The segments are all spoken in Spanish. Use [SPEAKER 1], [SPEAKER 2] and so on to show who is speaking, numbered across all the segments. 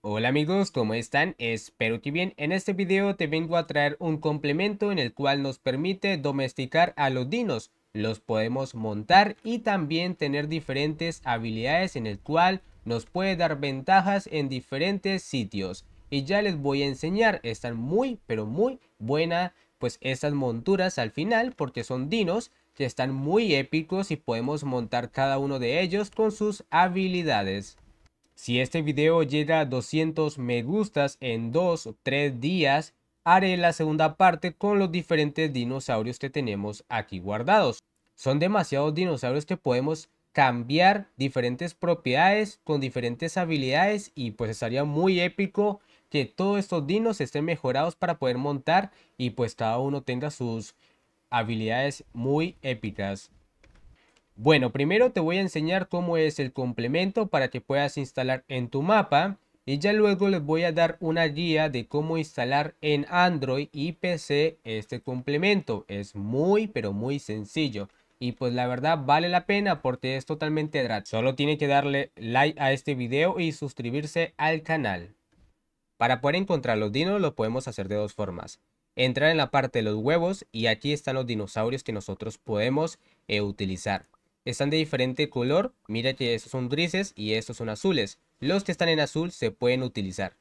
[SPEAKER 1] Hola amigos, ¿cómo están? Espero que bien. En este video te vengo a traer un complemento en el cual nos permite domesticar a los dinos. Los podemos montar y también tener diferentes habilidades en el cual nos puede dar ventajas en diferentes sitios. Y ya les voy a enseñar, están muy pero muy buenas pues estas monturas al final porque son dinos que están muy épicos y podemos montar cada uno de ellos con sus habilidades. Si este video llega a 200 me gustas en 2 o 3 días, haré la segunda parte con los diferentes dinosaurios que tenemos aquí guardados. Son demasiados dinosaurios que podemos cambiar diferentes propiedades con diferentes habilidades y pues estaría muy épico que todos estos dinos estén mejorados para poder montar y pues cada uno tenga sus habilidades muy épicas. Bueno, primero te voy a enseñar cómo es el complemento para que puedas instalar en tu mapa y ya luego les voy a dar una guía de cómo instalar en Android y PC este complemento. Es muy pero muy sencillo y pues la verdad vale la pena porque es totalmente gratis. Solo tiene que darle like a este video y suscribirse al canal. Para poder encontrar los dinos lo podemos hacer de dos formas. Entrar en la parte de los huevos y aquí están los dinosaurios que nosotros podemos eh, utilizar están de diferente color, mira que estos son grises y estos son azules. Los que están en azul se pueden utilizar.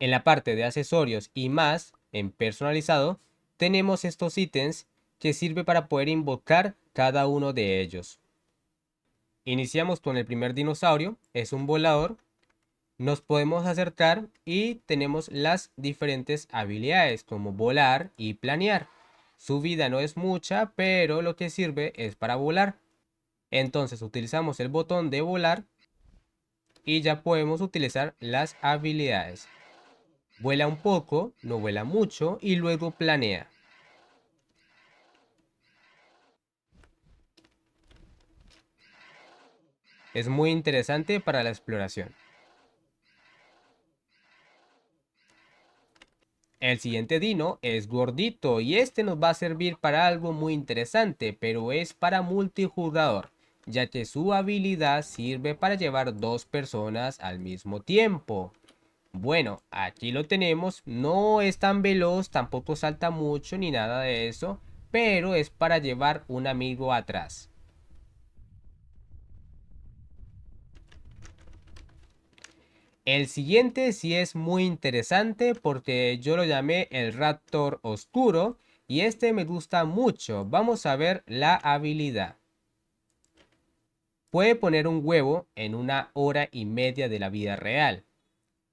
[SPEAKER 1] En la parte de accesorios y más, en personalizado, tenemos estos ítems que sirve para poder invocar cada uno de ellos. Iniciamos con el primer dinosaurio, es un volador. Nos podemos acercar y tenemos las diferentes habilidades como volar y planear. Su vida no es mucha, pero lo que sirve es para volar. Entonces utilizamos el botón de volar y ya podemos utilizar las habilidades. Vuela un poco, no vuela mucho y luego planea. Es muy interesante para la exploración. El siguiente dino es gordito y este nos va a servir para algo muy interesante, pero es para multijugador, ya que su habilidad sirve para llevar dos personas al mismo tiempo. Bueno, aquí lo tenemos, no es tan veloz, tampoco salta mucho ni nada de eso, pero es para llevar un amigo atrás. El siguiente sí es muy interesante porque yo lo llamé el Raptor Oscuro y este me gusta mucho. Vamos a ver la habilidad. Puede poner un huevo en una hora y media de la vida real.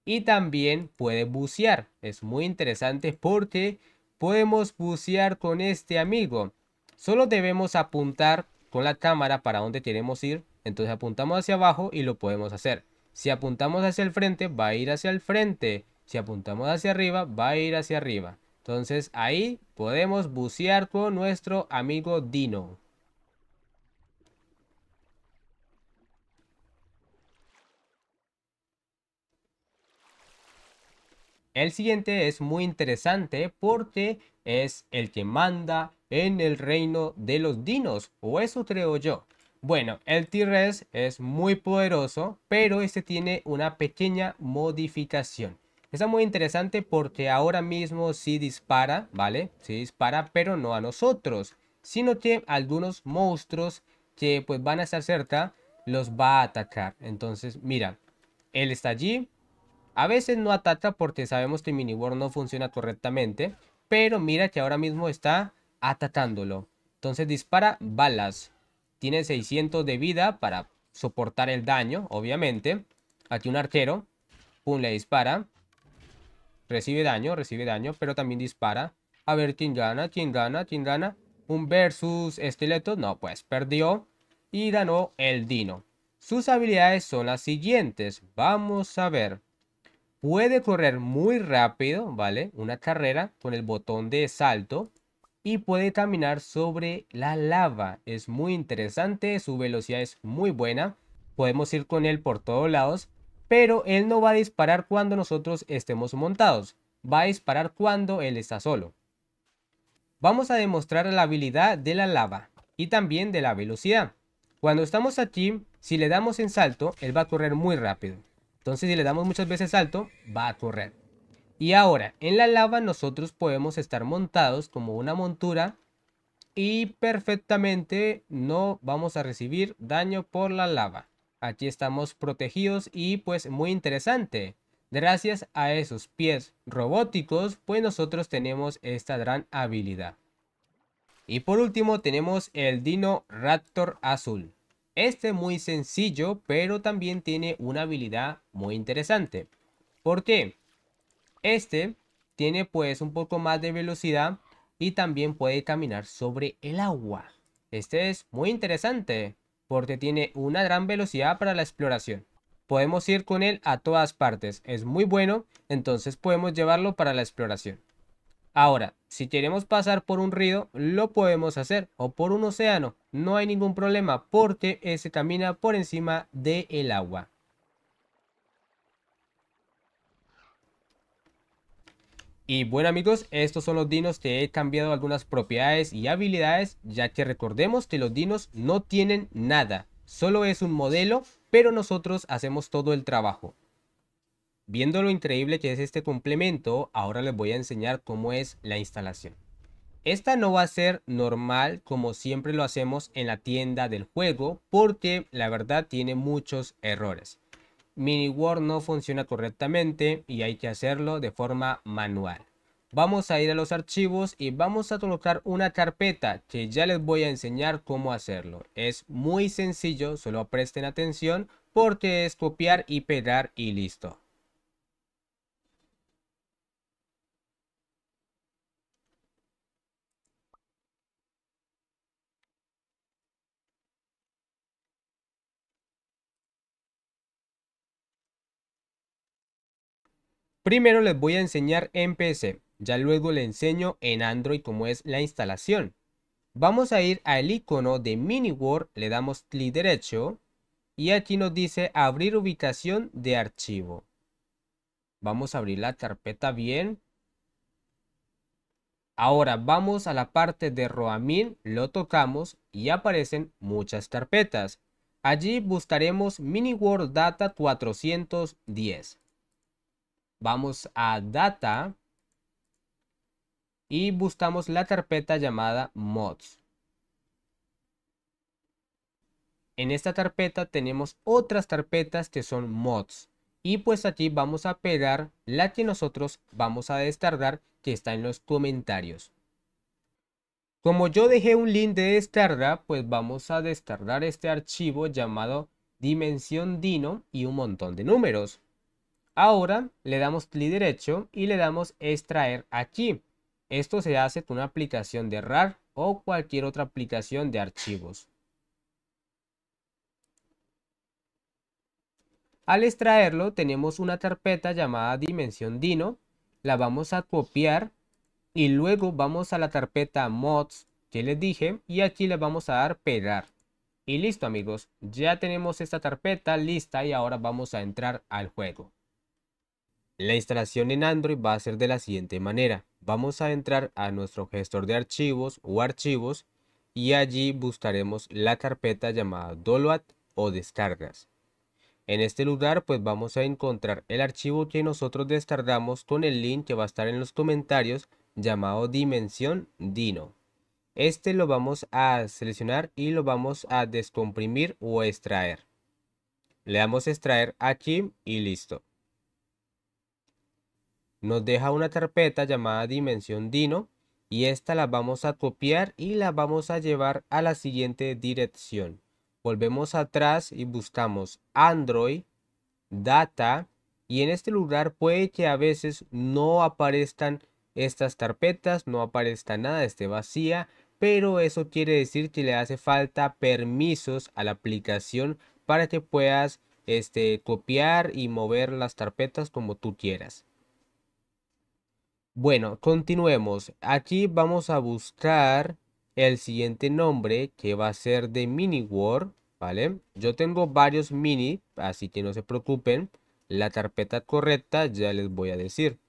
[SPEAKER 1] Y también puede bucear. Es muy interesante porque podemos bucear con este amigo. Solo debemos apuntar con la cámara para donde queremos ir. Entonces apuntamos hacia abajo y lo podemos hacer. Si apuntamos hacia el frente, va a ir hacia el frente. Si apuntamos hacia arriba, va a ir hacia arriba. Entonces ahí podemos bucear con nuestro amigo Dino. El siguiente es muy interesante porque es el que manda en el reino de los dinos, o eso creo yo. Bueno, el t rex es muy poderoso, pero este tiene una pequeña modificación. Está muy interesante porque ahora mismo sí dispara, ¿vale? Sí dispara, pero no a nosotros, sino que algunos monstruos que pues van a estar cerca los va a atacar. Entonces, mira, él está allí. A veces no ataca porque sabemos que miniborn no funciona correctamente, pero mira que ahora mismo está atacándolo. Entonces dispara balas. Tiene 600 de vida para soportar el daño, obviamente. Aquí un arquero. Pum, le dispara. Recibe daño, recibe daño, pero también dispara. A ver, ¿quién gana? ¿Quién gana? ¿Quién gana? Un versus estileto. No, pues perdió y ganó el Dino. Sus habilidades son las siguientes. Vamos a ver. Puede correr muy rápido, ¿vale? Una carrera con el botón de salto y puede caminar sobre la lava. Es muy interesante, su velocidad es muy buena. Podemos ir con él por todos lados, pero él no va a disparar cuando nosotros estemos montados. Va a disparar cuando él está solo. Vamos a demostrar la habilidad de la lava y también de la velocidad. Cuando estamos aquí, si le damos en salto, él va a correr muy rápido. Entonces si le damos muchas veces salto, va a correr. Y ahora, en la lava nosotros podemos estar montados como una montura y perfectamente no vamos a recibir daño por la lava. Aquí estamos protegidos y pues muy interesante. Gracias a esos pies robóticos, pues nosotros tenemos esta gran habilidad. Y por último tenemos el Dino Raptor Azul. Este es muy sencillo, pero también tiene una habilidad muy interesante. ¿Por qué? Este tiene pues un poco más de velocidad y también puede caminar sobre el agua. Este es muy interesante porque tiene una gran velocidad para la exploración. Podemos ir con él a todas partes, es muy bueno, entonces podemos llevarlo para la exploración. Ahora, si queremos pasar por un río, lo podemos hacer, o por un océano, no hay ningún problema porque ese camina por encima del agua. Y bueno amigos, estos son los dinos, que he cambiado algunas propiedades y habilidades, ya que recordemos que los dinos no tienen nada, solo es un modelo, pero nosotros hacemos todo el trabajo. Viendo lo increíble que es este complemento, ahora les voy a enseñar cómo es la instalación. Esta no va a ser normal como siempre lo hacemos en la tienda del juego, porque la verdad tiene muchos errores. Word no funciona correctamente y hay que hacerlo de forma manual. Vamos a ir a los archivos y vamos a colocar una carpeta que ya les voy a enseñar cómo hacerlo. Es muy sencillo, solo presten atención porque es copiar y pegar y listo. Primero les voy a enseñar en PC, ya luego le enseño en Android cómo es la instalación. Vamos a ir al icono de Mini le damos clic derecho y aquí nos dice abrir ubicación de archivo. Vamos a abrir la carpeta bien. Ahora vamos a la parte de Roamin, lo tocamos y aparecen muchas carpetas. Allí buscaremos MiniWord Data 410. Vamos a Data y buscamos la carpeta llamada Mods. En esta carpeta tenemos otras carpetas que son Mods. Y pues aquí vamos a pegar la que nosotros vamos a descargar que está en los comentarios. Como yo dejé un link de descarga, pues vamos a descargar este archivo llamado dimensión dino y un montón de números. Ahora le damos clic derecho y le damos extraer aquí. Esto se hace con una aplicación de RAR o cualquier otra aplicación de archivos. Al extraerlo tenemos una carpeta llamada dimensión dino, la vamos a copiar y luego vamos a la carpeta mods que les dije y aquí le vamos a dar pegar. Y listo amigos, ya tenemos esta carpeta lista y ahora vamos a entrar al juego. La instalación en Android va a ser de la siguiente manera. Vamos a entrar a nuestro gestor de archivos o archivos y allí buscaremos la carpeta llamada download o descargas. En este lugar pues vamos a encontrar el archivo que nosotros descargamos con el link que va a estar en los comentarios llamado dimensión dino. Este lo vamos a seleccionar y lo vamos a descomprimir o extraer. Le damos extraer aquí y listo. Nos deja una carpeta llamada dimensión dino y esta la vamos a copiar y la vamos a llevar a la siguiente dirección. Volvemos atrás y buscamos Android, Data y en este lugar puede que a veces no aparezcan estas carpetas, no aparezca nada, esté vacía, pero eso quiere decir que le hace falta permisos a la aplicación para que puedas este, copiar y mover las carpetas como tú quieras. Bueno, continuemos. Aquí vamos a buscar el siguiente nombre que va a ser de mini Word, ¿vale? Yo tengo varios mini, así que no se preocupen. La carpeta correcta ya les voy a decir.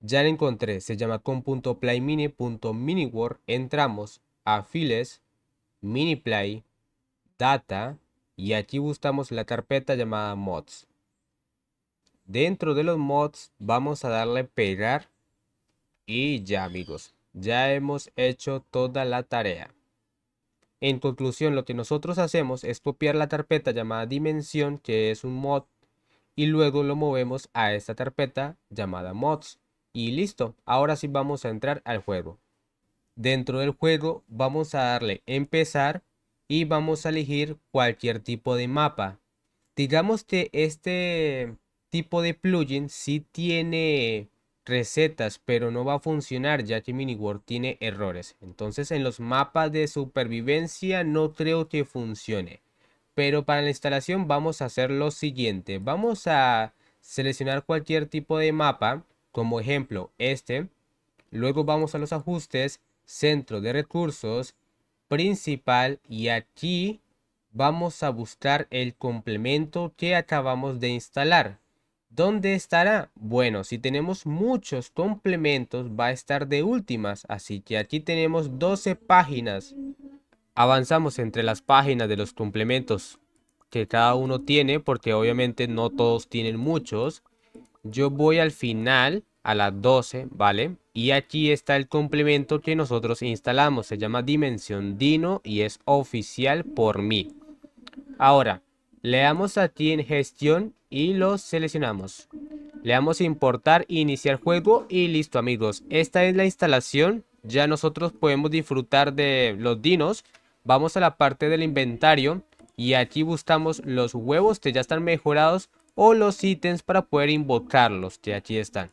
[SPEAKER 1] Ya la encontré, se llama com.playmini.miniword. Entramos a files, mini play, data y aquí buscamos la carpeta llamada mods. Dentro de los mods vamos a darle pegar y ya amigos, ya hemos hecho toda la tarea. En conclusión, lo que nosotros hacemos es copiar la carpeta llamada dimensión, que es un mod, y luego lo movemos a esta carpeta llamada mods. Y listo, ahora sí vamos a entrar al juego. Dentro del juego vamos a darle empezar y vamos a elegir cualquier tipo de mapa. Digamos que este tipo de plugin si tiene recetas, pero no va a funcionar ya que MiniWorld tiene errores. Entonces en los mapas de supervivencia no creo que funcione. Pero para la instalación vamos a hacer lo siguiente. Vamos a seleccionar cualquier tipo de mapa, como ejemplo este. Luego vamos a los ajustes, centro de recursos, principal y aquí vamos a buscar el complemento que acabamos de instalar. ¿Dónde estará? Bueno, si tenemos muchos complementos va a estar de últimas, así que aquí tenemos 12 páginas. Avanzamos entre las páginas de los complementos que cada uno tiene, porque obviamente no todos tienen muchos. Yo voy al final, a las 12, ¿vale? Y aquí está el complemento que nosotros instalamos, se llama Dimensión Dino y es oficial por mí. Ahora, le damos aquí en gestión y los seleccionamos. Le damos a importar, iniciar juego y listo amigos. Esta es la instalación, ya nosotros podemos disfrutar de los dinos. Vamos a la parte del inventario y aquí buscamos los huevos que ya están mejorados o los ítems para poder invocarlos que aquí están.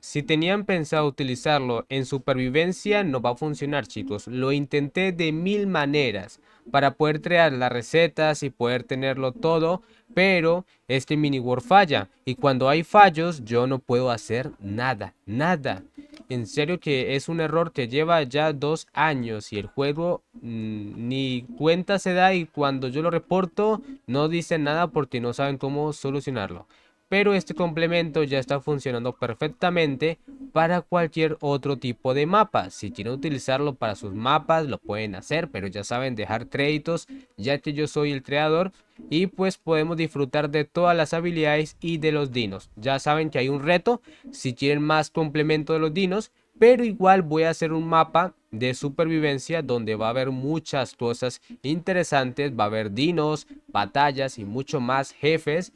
[SPEAKER 1] Si tenían pensado utilizarlo en supervivencia no va a funcionar chicos. Lo intenté de mil maneras para poder crear las recetas y poder tenerlo todo. Pero este mini falla y cuando hay fallos yo no puedo hacer nada, nada. En serio que es un error que lleva ya dos años y el juego mm, ni cuenta se da y cuando yo lo reporto no dicen nada porque no saben cómo solucionarlo pero este complemento ya está funcionando perfectamente para cualquier otro tipo de mapa. Si quieren utilizarlo para sus mapas, lo pueden hacer, pero ya saben dejar créditos, ya que yo soy el creador y pues podemos disfrutar de todas las habilidades y de los dinos. Ya saben que hay un reto, si quieren más complemento de los dinos, pero igual voy a hacer un mapa de supervivencia donde va a haber muchas cosas interesantes, va a haber dinos, batallas y mucho más jefes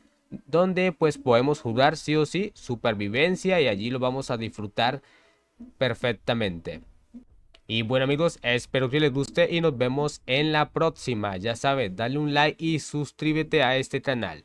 [SPEAKER 1] donde pues podemos jugar sí o sí supervivencia y allí lo vamos a disfrutar perfectamente. Y bueno amigos, espero que les guste y nos vemos en la próxima. Ya sabes, dale un like y suscríbete a este canal.